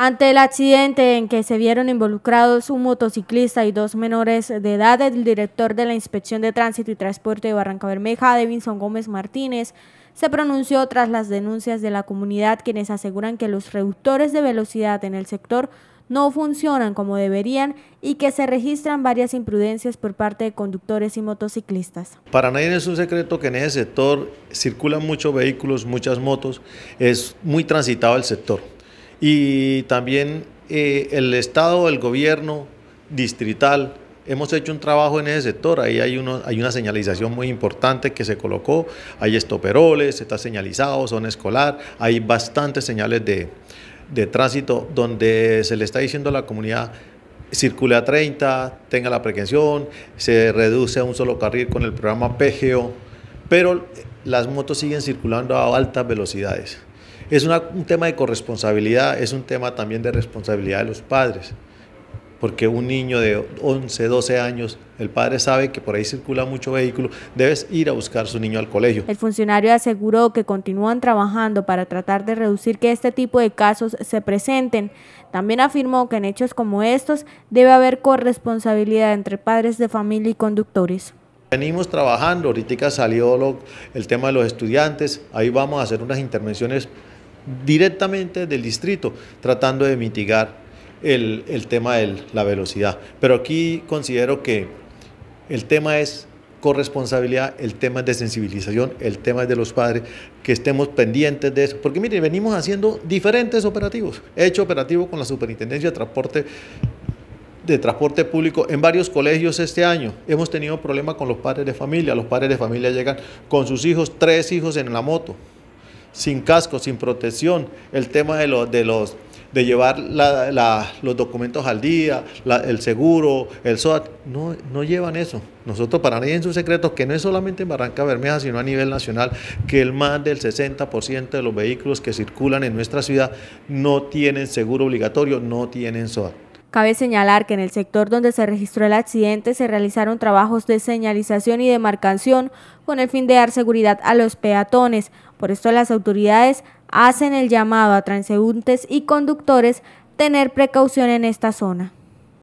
Ante el accidente en que se vieron involucrados un motociclista y dos menores de edad, el director de la Inspección de Tránsito y Transporte de Barranca Bermeja, Devinson Gómez Martínez, se pronunció tras las denuncias de la comunidad quienes aseguran que los reductores de velocidad en el sector no funcionan como deberían y que se registran varias imprudencias por parte de conductores y motociclistas. Para nadie es un secreto que en ese sector circulan muchos vehículos, muchas motos, es muy transitado el sector. Y también eh, el Estado, el gobierno distrital, hemos hecho un trabajo en ese sector. Ahí hay, una señalización muy importante que se colocó. Hay estoperoles, está señalizado, zona escolar. Hay bastantes señales de, de tránsito donde se le está diciendo a la comunidad circule a 30, tenga la prevención, se reduce a un solo carril con el programa PGO, pero las motos siguen circulando a altas velocidades. Es una, un tema de corresponsabilidad, es un tema también de responsabilidad de los padres, porque un niño de 11, 12 años, el padre sabe que por ahí circula mucho vehículo, debes ir a buscar su niño al colegio. El funcionario aseguró que continúan trabajando para tratar de reducir que este tipo de casos se presenten. También afirmó que en hechos como estos debe haber corresponsabilidad entre padres de familia y conductores. Venimos trabajando, ahorita salió el tema de los estudiantes, ahí vamos a hacer unas intervenciones directamente del distrito, tratando de mitigar el, tema de la velocidad. Pero aquí considero que el tema es corresponsabilidad, el tema es de sensibilización, el tema es de los padres, que estemos pendientes de eso. Porque mire, venimos haciendo diferentes operativos. He hecho operativo con la Superintendencia de Transporte de transporte público en varios colegios este año. Hemos tenido problemas con los padres de familia. Los padres de familia llegan con sus hijos, tres hijos en la moto sin casco, sin protección, el tema de los, de llevar los documentos al día, el seguro, el SOAT, no, llevan eso. Nosotros para nadie en un secreto, que no es solamente en Barranca Bermeja, sino a nivel nacional, que el más del 60% de los vehículos que circulan en nuestra ciudad no tienen seguro obligatorio, no tienen SOAT. Cabe señalar que en el sector donde se registró el accidente se realizaron trabajos de señalización y demarcación con el fin de dar seguridad a los peatones. Por esto las autoridades hacen el llamado a transeúntes y conductores tener precaución en esta zona.